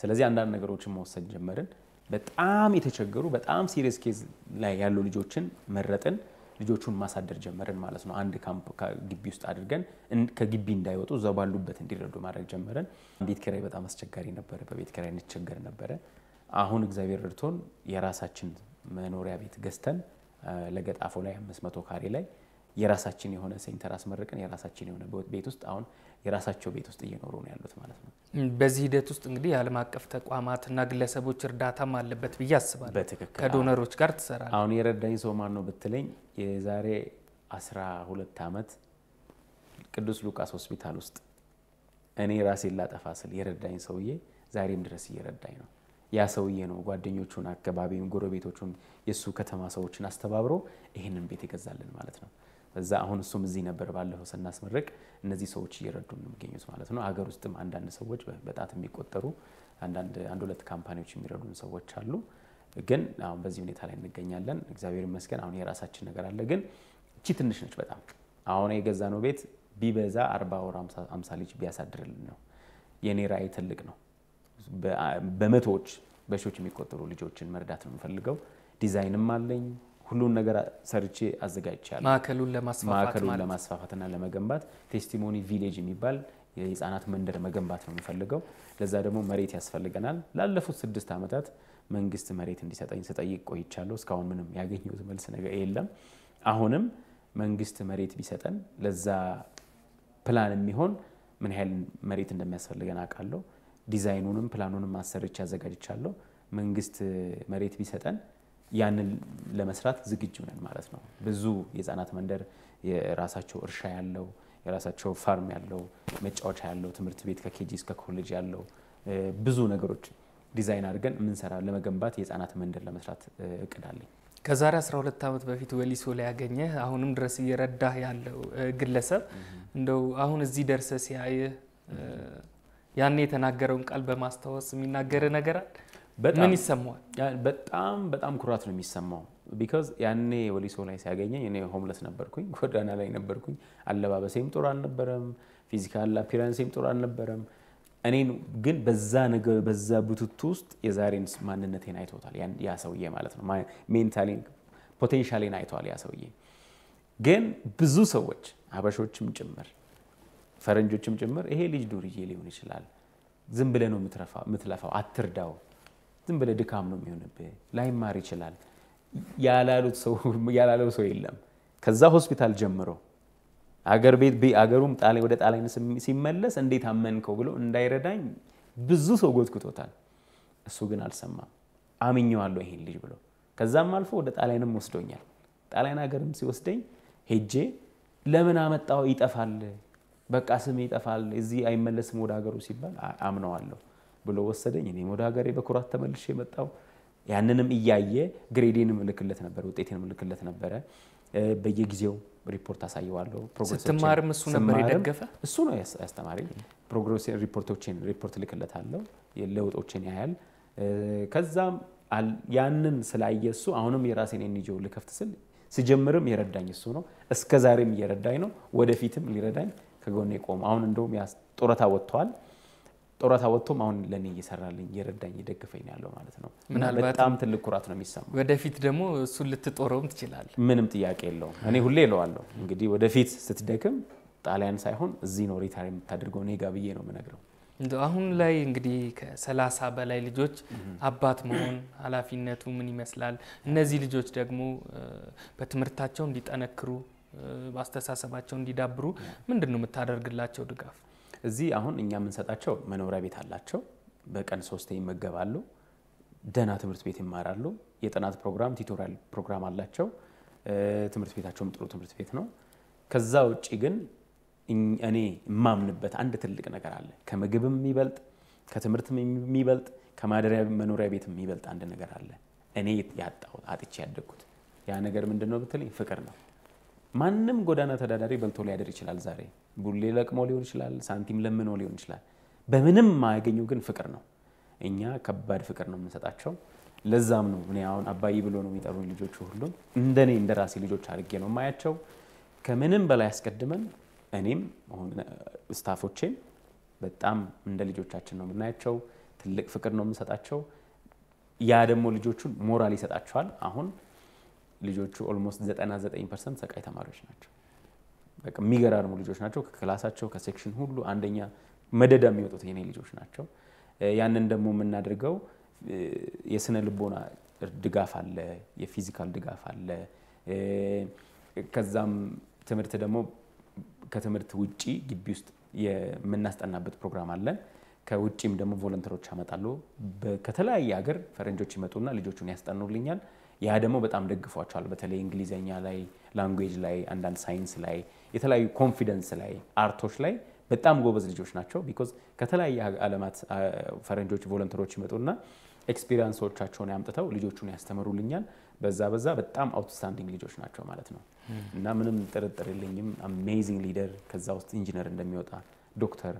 Speaker 2: ስለዚህ አንዳንድ ነገሮችን መወሰድ ጀመርን። በጣም የተቸገሩ በጣም ሲሪየስ ኬዝ ላይ ያሉ ልጆችን መረጥን። ልጆቹን ማሳደር ጀመርን ማለት ነው። አንድ ካምፕ ግቢ ውስጥ አድርገን ከግቢ እንዳይወጡ እዛው ባሉበት እንዲረዱ ማድረግ ጀመረን። ቤት ኪራይ በጣም አስቸጋሪ ነበረ። በቤት ኪራይ እንቸገር ነበረ። አሁን እግዚአብሔር ርቶን የራሳችን መኖሪያ ቤት ገዝተን ለገጣፎ ላይ 500 ካሬ ላይ የራሳችን የሆነ ሴንተር አስመርቀን የራሳችን የሆነ ቤት ውስጥ አሁን የራሳቸው ቤት ውስጥ እየኖሩ ነው ያሉት ማለት ነው።
Speaker 1: በዚህ ሂደት ውስጥ እንግዲህ የዓለም አቀፍ ተቋማትና ግለሰቦች እርዳታም አለበት ብዬ አስባለሁ። በትክክል ከዶነሮች ጋር ትሰራለህ።
Speaker 2: አሁን የረዳኝ ሰው ማን ነው ብትለኝ የዛሬ 12 ዓመት ቅዱስ ሉቃስ ሆስፒታል ውስጥ እኔ ራሴን ላጠፋ ስል የረዳኝ ሰውዬ ዛሬም ድረስ እየረዳኝ ነው። ያ ሰውዬ ነው ጓደኞቹን፣ አካባቢውን፣ ጎረቤቶቹን የእሱ ከተማ ሰዎችን አስተባብሮ ይህንን ቤት ይገዛልን ማለት ነው። እዛ አሁን እሱም እዚህ ነበር ባለፈው ስናስመረቅ እነዚህ ሰዎች እየረዱ የሚገኙት ማለት ነው። ሀገር ውስጥም አንዳንድ ሰዎች በጣት የሚቆጠሩ አንዳንድ አንድ ሁለት ካምፓኒዎች የሚረዱን ሰዎች አሉ። ግን አሁን በዚህ ሁኔታ ላይ እንገኛለን። እግዚአብሔር ይመስገን። አሁን የራሳችን ነገር አለ። ግን እቺ ትንሽ ነች በጣም አሁን የገዛነው ቤት ቢበዛ አርባ ወር አምሳ ልጅ ቢያሳድርልን ነው የኔ ራዕይ ትልቅ ነው። በመቶዎች በሺዎች የሚቆጠሩ ልጆችን መርዳት ነው የምፈልገው። ዲዛይንም አለኝ። ሁሉን ነገር ሰርቼ አዘጋጅቻለሁ። ማዕከሉን ለማስፋፋትና ለመገንባት ቴስቲሞኒ ቪሌጅ የሚባል የህፃናት መንደር መገንባት ነው የምፈልገው። ለዛ ደግሞ መሬት ያስፈልገናል። ላለፉት ስድስት ዓመታት መንግስት መሬት እንዲሰጠኝ ስጠይቅ ቆይቻለሁ። እስካሁን ምንም ያገኘሁት መልስ ነገር የለም። አሁንም መንግስት መሬት ቢሰጠን ለዛ ፕላን የሚሆን ምን ያህል መሬት እንደሚያስፈልገን አውቃለሁ። ዲዛይኑንም ፕላኑንም አሰርቼ አዘጋጅቻለሁ። መንግስት መሬት ቢሰጠን ያንን ለመስራት ዝግጁ ነን ማለት ነው። ብዙ የህፃናት መንደር የራሳቸው እርሻ ያለው የራሳቸው ፋርም ያለው መጫወቻ ያለው ትምህርት ቤት ከኬጂ እስከ ኮሌጅ ያለው ብዙ ነገሮች ዲዛይን አድርገን የምንሰራ ለመገንባት የህፃናት መንደር ለመስራት
Speaker 1: እቅዳለኝ። ከዛሬ 12 ዓመት በፊት ወሊሶ ላይ ያገኘ አሁንም ድረስ እየረዳህ ያለው ግለሰብ እንደው አሁን እዚህ ደርሰ ሲያይህ ያኔ የተናገረውን ቃል በማስታወስ የሚናገር ነገር ምን ይሰማዋል? በጣም በጣም ኩራት
Speaker 2: ነው የሚሰማው። ቢካዝ ያኔ ወሊሶ ላይ ሲያገኘኝ እኔ ሆምለስ ነበርኩኝ፣ ጎዳና ላይ ነበርኩኝ። አለባበሴም ጥሩ አልነበረም፣ ፊዚካል አፒራንሴም ጥሩ አልነበረም። እኔን ግን በዛ ነገር በዛ ብትቱ ውስጥ የዛሬን ማንነቴን አይቶታል ያ ሰውዬ ማለት ነው። ሜንታሌን ፖቴንሻሌን አይተዋል ያ ሰውዬ። ግን ብዙ ሰዎች ሀበሾችም ጭምር ፈረንጆችም ጭምር ይሄ ልጅ ዱርዬ ሊሆን ይችላል፣ ዝም ብለህ ነው የምትለፋው፣ አትርዳው፣ ዝም ብለህ ድካም ነው የሚሆንብህ፣ ላይማር ይችላል ያላሉት ያላለው ሰው የለም። ከዛ ሆስፒታል ጀምሮ አገር ቤት አገሩም ወደ ጣሊያን ሲመለስ እንዴት አመንከው ብሎ እንዳይረዳኝ ብዙ ሰው ጎትኩቶታል። እሱ ግን አልሰማም። አምኜዋለሁ ይሄን ልጅ ብሎ ከዛም አልፎ ወደ ጣሊያንም ወስዶኛል። ጣሊያን ሀገርም ሲወስደኝ ሄጄ ለምን አመጣው ይጠፋል በቃ ስም ይጠፋል እዚህ አይመለስም ወደ ሀገሩ ሲባል አምነዋለሁ ብሎ ወሰደኝ። እኔም ወደ ሀገሬ በኩራት ተመልሼ የመጣው ያንንም እያየ ግሬዴን ምልክለት ነበር፣ ውጤቴን ምልክለት ነበረ። በየጊዜው ሪፖርት አሳየዋለሁ። ስትማርም እሱ ነበር የደገፈ እሱ ነው ያስተማረኝ። ፕሮግሬስ ሪፖርቶችን ሪፖርት አለው፣ ለውጦችን ያያል። ከዛም ያንን ስላየ እሱ አሁንም የራሴን ኤንጂኦ ልከፍት ስል ስጀምርም የረዳኝ እሱ ነው። እስከ ዛሬም እየረዳኝ ነው። ወደፊትም ሊረዳኝ ከጎን የቆሙ አሁን እንደውም ጡረታ ወጥተዋል። ጡረታ ወጥቶም አሁን ለእኔ እየሰራልኝ እየረዳኝ እየደግፈኝ ያለው ማለት ነው። በጣም ትልቅ ኩራት ነው የሚሰማ። ወደፊት
Speaker 1: ደግሞ እሱን ልትጦረውም ትችላል።
Speaker 2: ምንም ጥያቄ የለውም። እኔ ሁሌ እለዋለሁ እንግዲህ ወደፊት ስትደክም ጣሊያን ሳይሆን እዚህ ነው ሪታር የምታደርገው እኔ ጋ ብዬ ነው የምነግረው።
Speaker 1: አሁን ላይ እንግዲህ ከሰላሳ በላይ ልጆች አባት መሆን ኃላፊነቱ ምን ይመስላል? እነዚህ ልጆች ደግሞ በትምህርታቸው እንዲጠነክሩ በአስተሳሰባቸው እንዲዳብሩ ምንድን ነው የምታደርግላቸው ድጋፍ?
Speaker 2: እዚህ አሁን እኛ የምንሰጣቸው መኖሪያ ቤት አላቸው። በቀን ሶስቴ ይመገባሉ። ደህና ትምህርት ቤት ይማራሉ። የጥናት ፕሮግራም፣ ቲቶሪያል ፕሮግራም አላቸው። ትምህርት ቤታቸውም ጥሩ ትምህርት ቤት ነው። ከዛ ውጭ ግን እኔ የማምንበት አንድ ትልቅ ነገር አለ። ከምግብም የሚበልጥ ከትምህርትም የሚበልጥ ከማደሪያ መኖሪያ ቤት የሚበልጥ አንድ ነገር አለ። እኔ ያጣሁት አጥቼ ያደግኩት ያ ነገር ምንድን ነው ብትለኝ፣ ፍቅር ነው። ማንም ጎዳና ተዳዳሪ በልቶ ሊያደር ይችላል። ዛሬ ቡሌ ለቅሞ ሊሆን ይችላል፣ ሳንቲም ለምኖ ሊሆን ይችላል። በምንም ማያገኘው ግን ፍቅር ነው። እኛ ከባድ ፍቅር ነው የምንሰጣቸው። ለዛም ነው እኔ አሁን አባይ ብሎ ነው የሚጠሩኝ ልጆቹ ሁሉም እንደኔ እንደ ራሴ ልጆች አድርጌ ነው የማያቸው። ከምንም በላይ አስቀድመን እኔም ስታፎቼም በጣም እንደ ልጆቻችን ነው የምናያቸው። ትልቅ ፍቅር ነው የምንሰጣቸው። ያ ደግሞ ልጆቹን ሞራል ይሰጣቸዋል አሁን ልጆቹ ኦልሞስት 99 ፐርሰንት ሰቃይ ተማሪዎች ናቸው። በቃ የሚገራርሙ ልጆች ናቸው። ከክላሳቸው ከሴክሽን ሁሉ አንደኛ መደዳ የሚወጡት የኔ ልጆች ናቸው። ያንን ደግሞ የምናደርገው የስነ ልቦና ድጋፍ አለ፣ የፊዚካል ድጋፍ አለ። ከዛም ትምህርት ደግሞ ከትምህርት ውጪ ግቢ ውስጥ የምናስጠናበት ፕሮግራም አለን። ከውጪም ደግሞ ቮለንተሮች ያመጣሉ። ከተለያየ ሀገር ፈረንጆች ይመጡና ልጆቹን ያስጠኑልኛል። ያ ደግሞ በጣም ደግፏቸዋል። በተለይ እንግሊዝኛ ላይ፣ ላንጉጅ ላይ፣ አንዳንድ ሳይንስ ላይ፣ የተለያዩ ኮንፊደንስ ላይ፣ አርቶች ላይ በጣም ጎበዝ ልጆች ናቸው። ቢኮዝ ከተለያየ አለማት ፈረንጆች ቮለንተሮች ይመጡና ኤክስፒሪንሶቻቸውን ያምጥተው ልጆቹን ያስተምሩልኛል። በዛ በዛ በጣም አውትስታንዲንግ ልጆች ናቸው ማለት ነው እና ምንም ጥርጥር የለኝም አሜዚንግ ሊደር፣ ከዛ ውስጥ ኢንጂነር እንደሚወጣ ዶክተር፣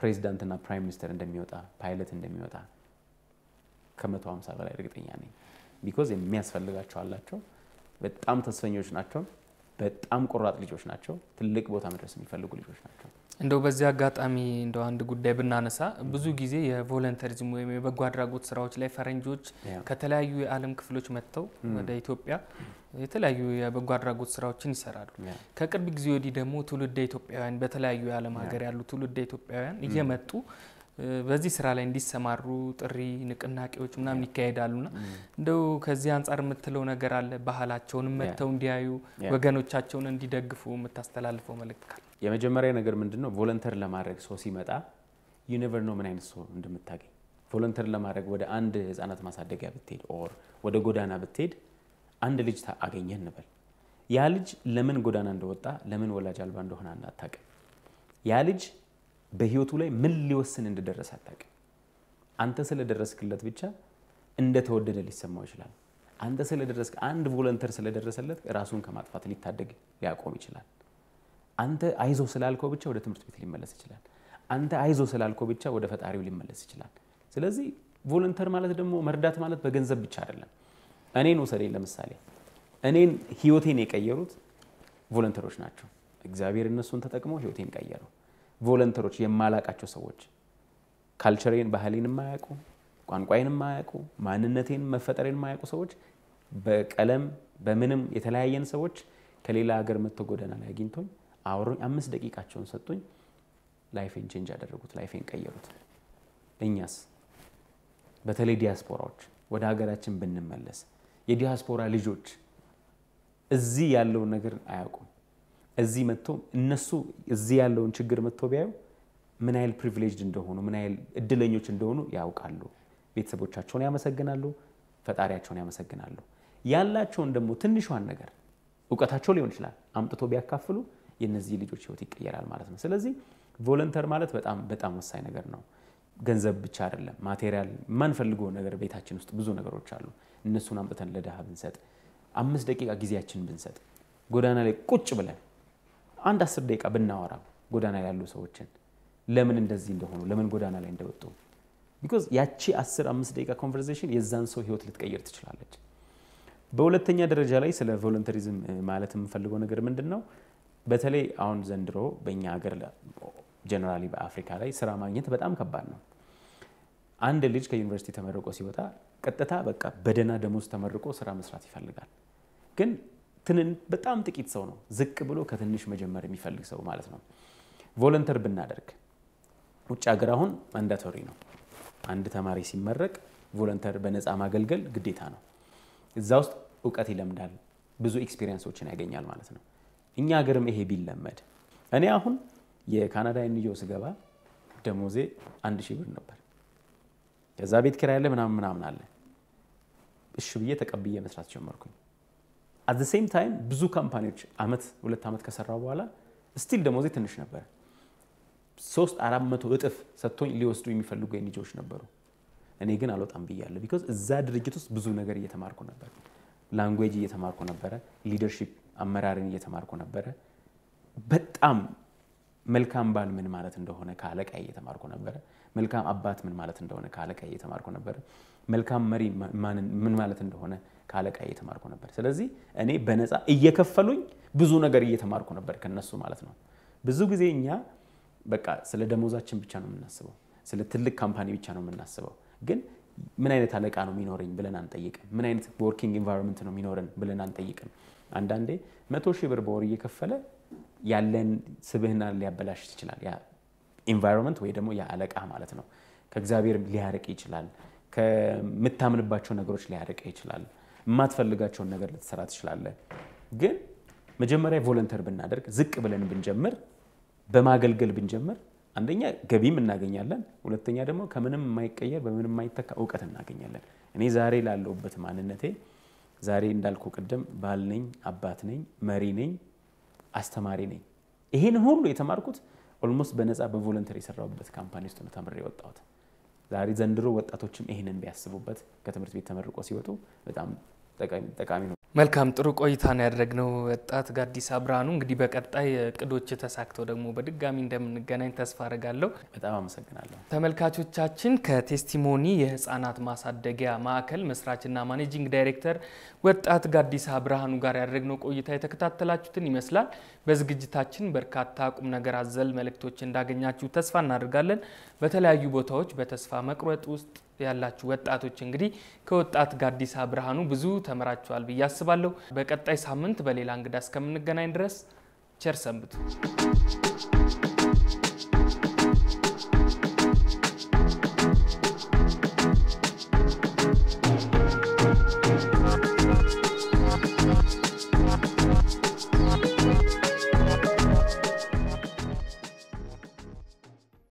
Speaker 2: ፕሬዚዳንትና ፕራይም ሚኒስተር እንደሚወጣ ፓይለት እንደሚወጣ ከመቶ ሃምሳ በላይ እርግጠኛ ነኝ። ቢኮዝ የሚያስፈልጋቸው አላቸው። በጣም ተስፈኞች ናቸው። በጣም ቆራጥ ልጆች ናቸው። ትልቅ ቦታ መድረስ የሚፈልጉ ልጆች ናቸው።
Speaker 1: እንደው በዚህ አጋጣሚ እንደው አንድ ጉዳይ ብናነሳ ብዙ ጊዜ የቮለንተሪዝም ወይም የበጎ አድራጎት ስራዎች ላይ ፈረንጆች ከተለያዩ የዓለም ክፍሎች መጥተው ወደ ኢትዮጵያ የተለያዩ የበጎ አድራጎት ስራዎችን ይሰራሉ። ከቅርብ ጊዜ ወዲህ ደግሞ ትውልደ ኢትዮጵያውያን በተለያዩ የዓለም ሀገር ያሉ ትውልደ ኢትዮጵያውያን እየመጡ በዚህ ስራ ላይ እንዲሰማሩ ጥሪ ንቅናቄዎች ምናምን ና እንደው ከዚህ አንጻር የምትለው ነገር አለ? ባህላቸውን መጥተው እንዲያዩ ወገኖቻቸውን እንዲደግፉ የምታስተላልፈው መልእክት ካለ?
Speaker 2: የመጀመሪያ ነገር ምንድን ነው፣ ቮለንተር ለማድረግ ሰው ሲመጣ ዩኒቨር ነው ምን አይነት ሰው እንደምታገኝ። ቮለንተር ለማድረግ ወደ አንድ ህጻናት ማሳደጊያ ብትሄድ ኦር ወደ ጎዳና ብትሄድ አንድ ልጅ አገኘ እንበል። ያ ልጅ ለምን ጎዳና እንደወጣ ለምን ወላጅ አልባ እንደሆነ አናታውቅም። ያ ልጅ በህይወቱ ላይ ምን ሊወስን እንደደረሰ አታውቅም። አንተ ስለደረስክለት ብቻ እንደተወደደ ሊሰማው ይችላል። አንተ ስለደረስክ አንድ ቮለንተር ስለደረሰለት ራሱን ከማጥፋት ሊታደግ ሊያቆም ይችላል። አንተ አይዞ ስላልከው ብቻ ወደ ትምህርት ቤት ሊመለስ ይችላል። አንተ አይዞ ስላልከው ብቻ ወደ ፈጣሪው ሊመለስ ይችላል። ስለዚህ ቮለንተር ማለት ደግሞ መርዳት ማለት በገንዘብ ብቻ አይደለም። እኔን ውሰደኝ ለምሳሌ እኔን ህይወቴን የቀየሩት ቮለንተሮች ናቸው። እግዚአብሔር እነሱን ተጠቅሞ ህይወቴን ቀየረው። ቮለንተሮች የማላቃቸው ሰዎች ካልቸሬን ባህሌን የማያውቁ ቋንቋዬን የማያውቁ ማንነቴን መፈጠሬን የማያውቁ ሰዎች በቀለም በምንም የተለያየን ሰዎች ከሌላ ሀገር መጥቶ ጎዳና ላይ አግኝቶኝ አውሮኝ አምስት ደቂቃቸውን ሰጡኝ። ላይፌን ቼንጅ ያደረጉት ላይፌን ቀየሩት። እኛስ በተለይ ዲያስፖራዎች ወደ ሀገራችን ብንመለስ የዲያስፖራ ልጆች እዚህ ያለውን ነገር አያውቁም። እዚህ መጥቶ እነሱ እዚህ ያለውን ችግር መጥቶ ቢያዩ ምን ያህል ፕሪቪሌጅድ እንደሆኑ ምን ያህል እድለኞች እንደሆኑ ያውቃሉ። ቤተሰቦቻቸውን ያመሰግናሉ፣ ፈጣሪያቸውን ያመሰግናሉ። ያላቸውን ደግሞ ትንሿን ነገር እውቀታቸው ሊሆን ይችላል አምጥቶ ቢያካፍሉ የእነዚህ ልጆች ህይወት ይቀየራል ማለት ነው። ስለዚህ ቮለንተር ማለት በጣም በጣም ወሳኝ ነገር ነው። ገንዘብ ብቻ አይደለም፣ ማቴሪያል የማንፈልገው ነገር ቤታችን ውስጥ ብዙ ነገሮች አሉ። እነሱን አምጥተን ለድሃ ብንሰጥ፣ አምስት ደቂቃ ጊዜያችን ብንሰጥ፣ ጎዳና ላይ ቁጭ ብለን አንድ አስር ደቂቃ ብናወራ ጎዳና ያሉ ሰዎችን ለምን እንደዚህ እንደሆኑ ለምን ጎዳና ላይ እንደወጡ ቢኮዝ ያቺ አስር አምስት ደቂቃ ኮንቨርሴሽን የዛን ሰው ህይወት ልትቀይር ትችላለች። በሁለተኛ ደረጃ ላይ ስለ ቮለንተሪዝም ማለት የምፈልገው ነገር ምንድን ነው? በተለይ አሁን ዘንድሮ በእኛ ሀገር ጀነራሊ በአፍሪካ ላይ ስራ ማግኘት በጣም ከባድ ነው። አንድ ልጅ ከዩኒቨርሲቲ ተመርቆ ሲወጣ ቀጥታ በቃ በደና ደሞዝ ተመርቆ ስራ መስራት ይፈልጋል ግን ትንን በጣም ጥቂት ሰው ነው ዝቅ ብሎ ከትንሽ መጀመር የሚፈልግ ሰው ማለት ነው። ቮለንተር ብናደርግ ውጭ ሀገር አሁን ማንዳቶሪ ነው። አንድ ተማሪ ሲመረቅ ቮለንተር በነፃ ማገልገል ግዴታ ነው። እዛ ውስጥ እውቀት ይለምዳል፣ ብዙ ኤክስፒሪየንሶችን ያገኛል ማለት ነው። እኛ ሀገርም ይሄ ቢለመድ እኔ አሁን የካናዳ ንዮ ስገባ ደሞዜ አንድ ሺህ ብር ነበር። ከዛ ቤት ኪራይ አለ ምናምን ምናምን አለ። እሺ ብዬ ተቀብዬ መስራት ጀመርኩኝ። አት ሴም ታይም ብዙ ካምፓኒዎች አመት ሁለት ዓመት ከሰራው በኋላ ስቲል ደሞዜ ትንሽ ነበር። ሶስት አራት መቶ እጥፍ ሰጥቶኝ ሊወስዱ የሚፈልጉ ልጆች ነበሩ። እኔ ግን አልወጣም ብያለሁ። ቢኮዝ እዛ ድርጅት ውስጥ ብዙ ነገር እየተማርኩ ነበር። ላንጉዌጅ እየተማርኩ ነበረ። ሊደርሺፕ አመራርን እየተማርኩ ነበረ። በጣም መልካም ባል ምን ማለት እንደሆነ ከአለቃ እየተማርኩ ነበረ። መልካም አባት ምን ማለት እንደሆነ ከአለቃ እየተማርኩ ነበረ። መልካም መሪ ምን ማለት እንደሆነ ከአለቃ እየተማርኩ ነበር። ስለዚህ እኔ በነፃ እየከፈሉኝ ብዙ ነገር እየተማርኩ ነበር ከነሱ ማለት ነው። ብዙ ጊዜ እኛ በቃ ስለ ደሞዛችን ብቻ ነው የምናስበው፣ ስለ ትልቅ ካምፓኒ ብቻ ነው የምናስበው። ግን ምን አይነት አለቃ ነው የሚኖረኝ ብለን አንጠይቅም። ምን አይነት ወርኪንግ ኢንቫይሮንመንት ነው የሚኖረን ብለን አንጠይቅም። አንዳንዴ መቶ ሺህ ብር በወር እየከፈለ ያለን ስብህና ሊያበላሽ ይችላል። ያ ኢንቫይሮንመንት ወይ ደግሞ ያ አለቃ ማለት ነው። ከእግዚአብሔር ሊያርቅ ይችላል። ከምታምንባቸው ነገሮች ሊያርቅህ ይችላል። የማትፈልጋቸውን ነገር ልትሰራ ትችላለ። ግን መጀመሪያ ቮለንተር ብናደርግ ዝቅ ብለን ብንጀምር በማገልገል ብንጀምር አንደኛ ገቢም እናገኛለን፣ ሁለተኛ ደግሞ ከምንም የማይቀየር በምንም የማይተካ እውቀት እናገኛለን። እኔ ዛሬ ላለሁበት ማንነቴ ዛሬ እንዳልኩ ቅድም ባል ነኝ፣ አባት ነኝ፣ መሪ ነኝ፣ አስተማሪ ነኝ። ይህን ሁሉ የተማርኩት ኦልሞስት በነፃ በቮለንተር የሰራሁበት ካምፓኒ ውስጥ ነው ተምሬ የወጣሁት። ዛሬ ዘንድሮ ወጣቶችም ይህንን ቢያስቡበት ከትምህርት ቤት ተመርቆ ሲወጡ በጣም
Speaker 1: ጠቃሚ ነው መልካም ጥሩ ቆይታ ነው ያደረግነው ወጣት ጋዲሳ ብርሃኑ። እንግዲህ በቀጣይ እቅዶች ተሳክተው ደግሞ በድጋሚ እንደምንገናኝ ተስፋ አረጋለሁ። በጣም አመሰግናለሁ። ተመልካቾቻችን ከቴስቲሞኒ የህፃናት ማሳደጊያ ማዕከል መስራችና ማኔጂንግ ዳይሬክተር ወጣት ጋዲስ አብርሃኑ ጋር ያደረግነው ቆይታ የተከታተላችሁትን ይመስላል። በዝግጅታችን በርካታ ቁም ነገር አዘል መልእክቶች እንዳገኛችሁ ተስፋ እናደርጋለን። በተለያዩ ቦታዎች በተስፋ መቁረጥ ውስጥ ያላችሁ ወጣቶች እንግዲህ ከወጣት ጋዲሳ ብርሃኑ ብዙ ተምራችኋል ብዬ አስባለሁ። በቀጣይ ሳምንት በሌላ እንግዳ እስከምንገናኝ ድረስ ቸር ሰንብቱ።